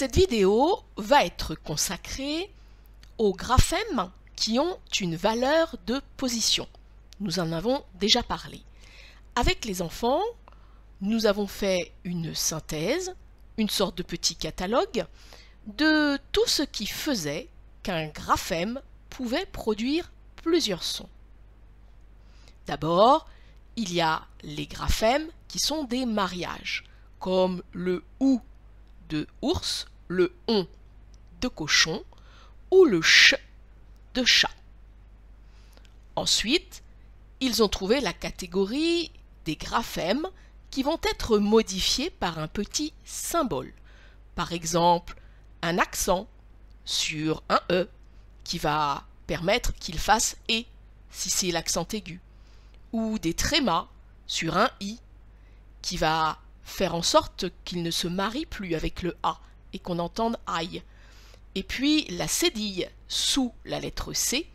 Cette vidéo va être consacrée aux graphèmes qui ont une valeur de position. Nous en avons déjà parlé. Avec les enfants, nous avons fait une synthèse, une sorte de petit catalogue, de tout ce qui faisait qu'un graphème pouvait produire plusieurs sons. D'abord, il y a les graphèmes qui sont des mariages, comme le ou de ours, le on de cochon ou le ch de chat. Ensuite, ils ont trouvé la catégorie des graphèmes qui vont être modifiés par un petit symbole. Par exemple, un accent sur un E qui va permettre qu'il fasse E si c'est l'accent aigu, ou des trémas sur un I qui va faire en sorte qu'il ne se marie plus avec le A et qu'on entende aïe. Et puis la cédille sous la lettre C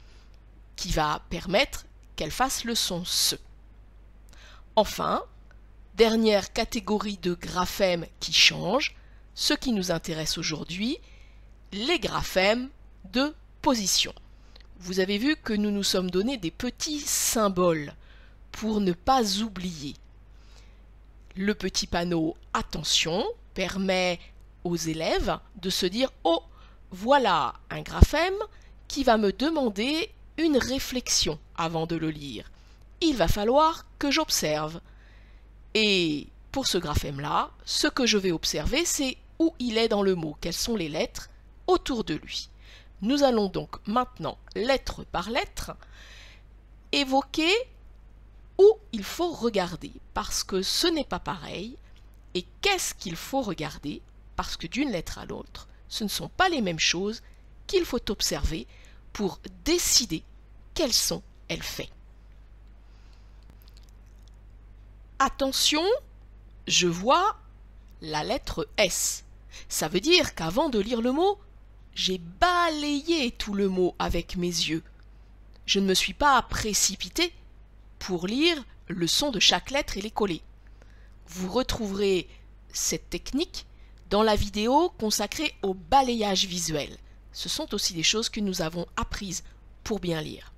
qui va permettre qu'elle fasse le son se. Enfin, dernière catégorie de graphèmes qui change, ce qui nous intéresse aujourd'hui, les graphèmes de position. Vous avez vu que nous nous sommes donné des petits symboles pour ne pas oublier. Le petit panneau attention permet aux élèves de se dire oh voilà un graphème qui va me demander une réflexion avant de le lire. Il va falloir que j'observe. Et pour ce graphème-là, ce que je vais observer, c'est où il est dans le mot, quelles sont les lettres autour de lui. Nous allons donc maintenant, lettre par lettre, évoquer où il faut regarder, parce que ce n'est pas pareil, et qu'est-ce qu'il faut regarder, parce que d'une lettre à l'autre, ce ne sont pas les mêmes choses qu'il faut observer pour décider quels sont elles faits. Attention, je vois la lettre S. Ça veut dire qu'avant de lire le mot, j'ai balayé tout le mot avec mes yeux. Je ne me suis pas précipité pour lire le son de chaque lettre et les coller. Vous retrouverez cette technique dans la vidéo consacrée au balayage visuel. Ce sont aussi des choses que nous avons apprises pour bien lire.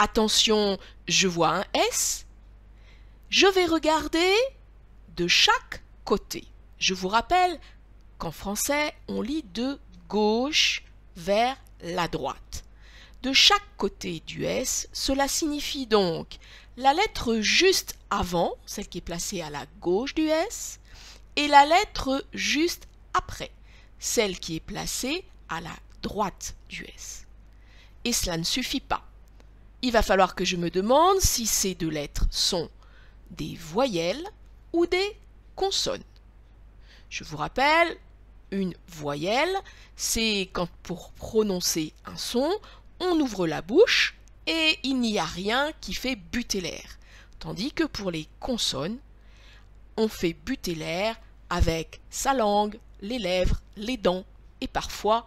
Attention, je vois un S. Je vais regarder de chaque côté. Je vous rappelle qu'en français, on lit de gauche vers la droite de chaque côté du S, cela signifie donc la lettre juste avant, celle qui est placée à la gauche du S, et la lettre juste après, celle qui est placée à la droite du S. Et cela ne suffit pas. Il va falloir que je me demande si ces deux lettres sont des voyelles ou des consonnes. Je vous rappelle, une voyelle, c'est quand pour prononcer un son, on ouvre la bouche et il n'y a rien qui fait buter l'air. Tandis que pour les consonnes, on fait buter l'air avec sa langue, les lèvres, les dents et parfois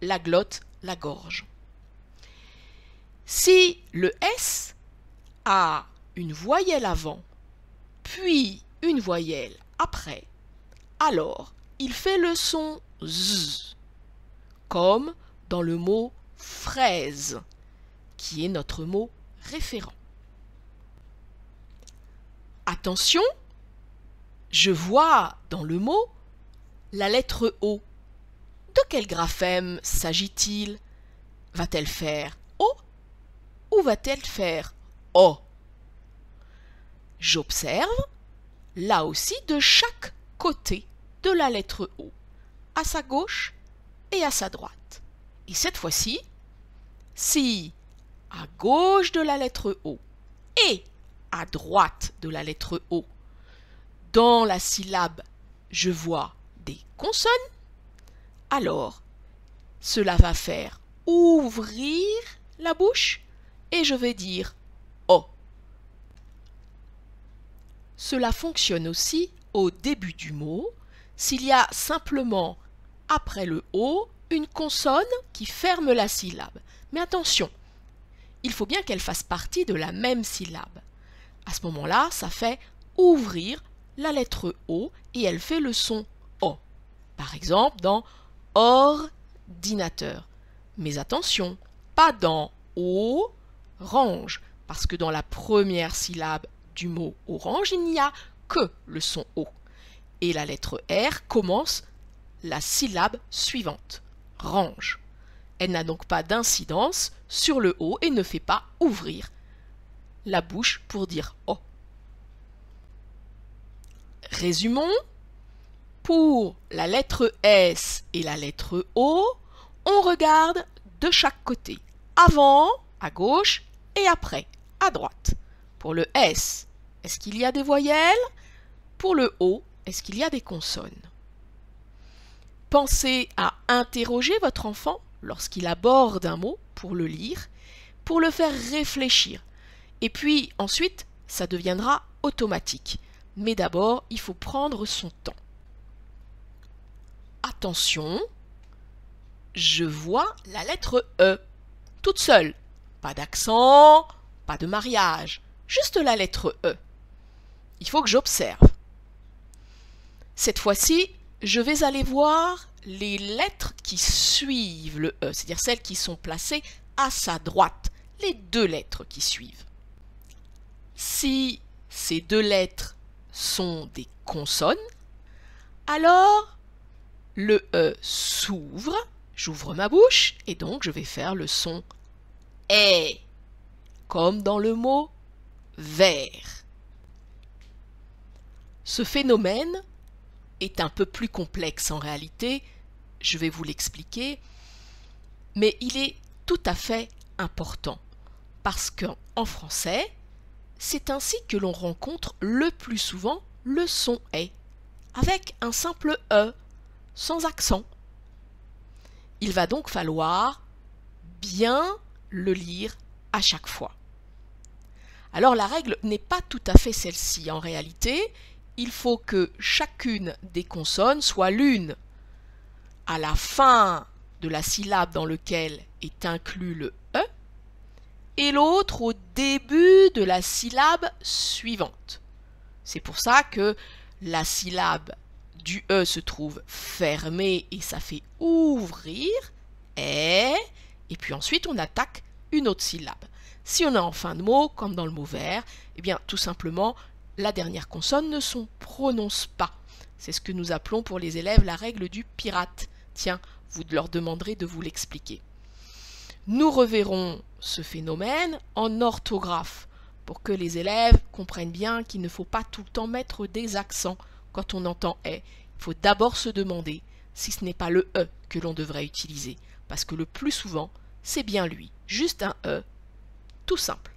la glotte, la gorge. Si le S a une voyelle avant, puis une voyelle après, alors il fait le son Z, comme dans le mot fraise, qui est notre mot référent. Attention, je vois dans le mot la lettre O. De quel graphème s'agit-il Va-t-elle faire O ou va-t-elle faire O J'observe, là aussi, de chaque côté de la lettre O, à sa gauche et à sa droite. Et cette fois-ci, si à gauche de la lettre O et à droite de la lettre O, dans la syllabe je vois des consonnes, alors cela va faire ouvrir la bouche et je vais dire O. Cela fonctionne aussi au début du mot s'il y a simplement après le O une consonne qui ferme la syllabe. Mais attention, il faut bien qu'elle fasse partie de la même syllabe. À ce moment-là, ça fait ouvrir la lettre O et elle fait le son O. Par exemple, dans ordinateur. Mais attention, pas dans orange, range, parce que dans la première syllabe du mot orange, il n'y a que le son O. Et la lettre R commence la syllabe suivante range. Elle n'a donc pas d'incidence sur le O et ne fait pas ouvrir la bouche pour dire O. Oh Résumons. Pour la lettre S et la lettre O, on regarde de chaque côté, avant, à gauche, et après, à droite. Pour le S, est-ce qu'il y a des voyelles Pour le O, est-ce qu'il y a des consonnes Pensez à interroger votre enfant lorsqu'il aborde un mot pour le lire, pour le faire réfléchir. Et puis ensuite, ça deviendra automatique. Mais d'abord, il faut prendre son temps. Attention, je vois la lettre E, toute seule. Pas d'accent, pas de mariage, juste la lettre E. Il faut que j'observe. Cette fois-ci, je vais aller voir les lettres qui suivent le E, c'est-à-dire celles qui sont placées à sa droite, les deux lettres qui suivent. Si ces deux lettres sont des consonnes, alors le E s'ouvre, j'ouvre ma bouche et donc je vais faire le son E, comme dans le mot vert. Ce phénomène est un peu plus complexe en réalité, je vais vous l'expliquer, mais il est tout à fait important, parce qu'en français, c'est ainsi que l'on rencontre le plus souvent le son est, avec un simple e, sans accent. Il va donc falloir bien le lire à chaque fois. Alors la règle n'est pas tout à fait celle-ci. En réalité, il faut que chacune des consonnes soit l'une à la fin de la syllabe dans laquelle est inclus le E et l'autre au début de la syllabe suivante. C'est pour ça que la syllabe du E se trouve fermée et ça fait ouvrir, et, et puis ensuite on attaque une autre syllabe. Si on est en fin de mot, comme dans le mot vert, eh bien tout simplement la dernière consonne ne se prononce pas. C'est ce que nous appelons pour les élèves la règle du pirate. Tiens, vous leur demanderez de vous l'expliquer. Nous reverrons ce phénomène en orthographe pour que les élèves comprennent bien qu'il ne faut pas tout le temps mettre des accents quand on entend est. Il faut d'abord se demander si ce n'est pas le e que l'on devrait utiliser, parce que le plus souvent, c'est bien lui, juste un e, tout simple.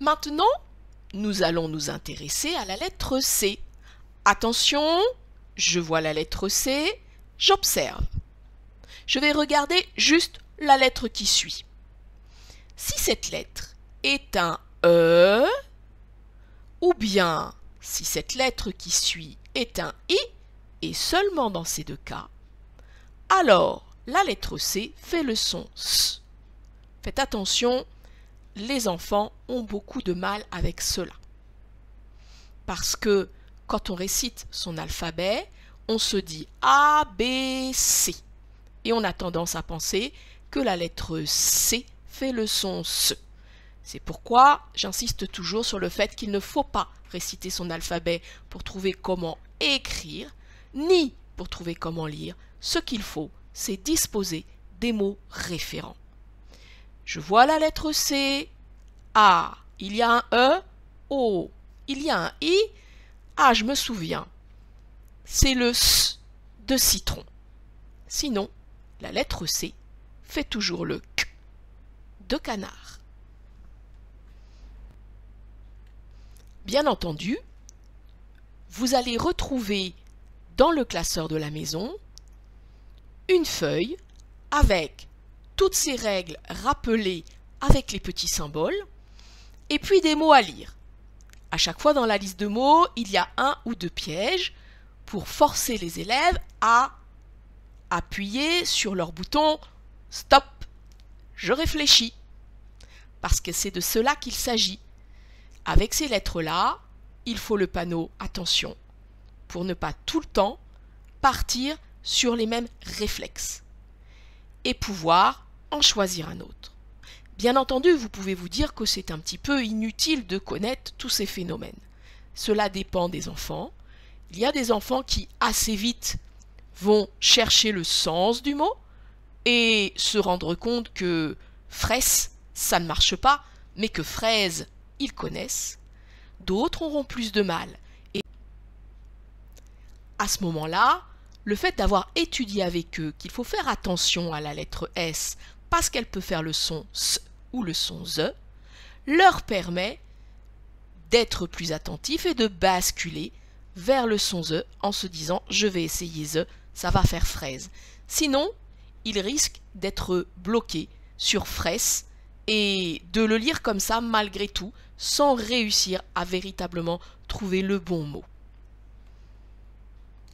Maintenant, nous allons nous intéresser à la lettre C. Attention, je vois la lettre C, j'observe. Je vais regarder juste la lettre qui suit. Si cette lettre est un E, ou bien si cette lettre qui suit est un I, et seulement dans ces deux cas, alors la lettre C fait le son S. Faites attention, les enfants ont beaucoup de mal avec cela. Parce que quand on récite son alphabet, on se dit A, B, C. Et on a tendance à penser que la lettre C fait le son S. C'est pourquoi j'insiste toujours sur le fait qu'il ne faut pas réciter son alphabet pour trouver comment écrire, ni pour trouver comment lire. Ce qu'il faut, c'est disposer des mots référents. Je vois la lettre C. A. Il y a un E. O. Il y a un I. Ah, je me souviens. C'est le S de citron. Sinon, la lettre C fait toujours le Q de canard. Bien entendu, vous allez retrouver dans le classeur de la maison une feuille avec toutes ces règles rappelées avec les petits symboles, et puis des mots à lire. À chaque fois dans la liste de mots, il y a un ou deux pièges pour forcer les élèves à appuyer sur leur bouton Stop, je réfléchis. Parce que c'est de cela qu'il s'agit. Avec ces lettres-là, il faut le panneau Attention pour ne pas tout le temps partir sur les mêmes réflexes et pouvoir choisir un autre. Bien entendu, vous pouvez vous dire que c'est un petit peu inutile de connaître tous ces phénomènes. Cela dépend des enfants. Il y a des enfants qui assez vite vont chercher le sens du mot et se rendre compte que fraise, ça ne marche pas, mais que fraise, ils connaissent. D'autres auront plus de mal. Et à ce moment-là, le fait d'avoir étudié avec eux qu'il faut faire attention à la lettre S parce qu'elle peut faire le son S ou le son Z, leur permet d'être plus attentif et de basculer vers le son z en se disant je vais essayer z ça va faire fraise. Sinon, ils risquent d'être bloqués sur fraise et de le lire comme ça malgré tout sans réussir à véritablement trouver le bon mot.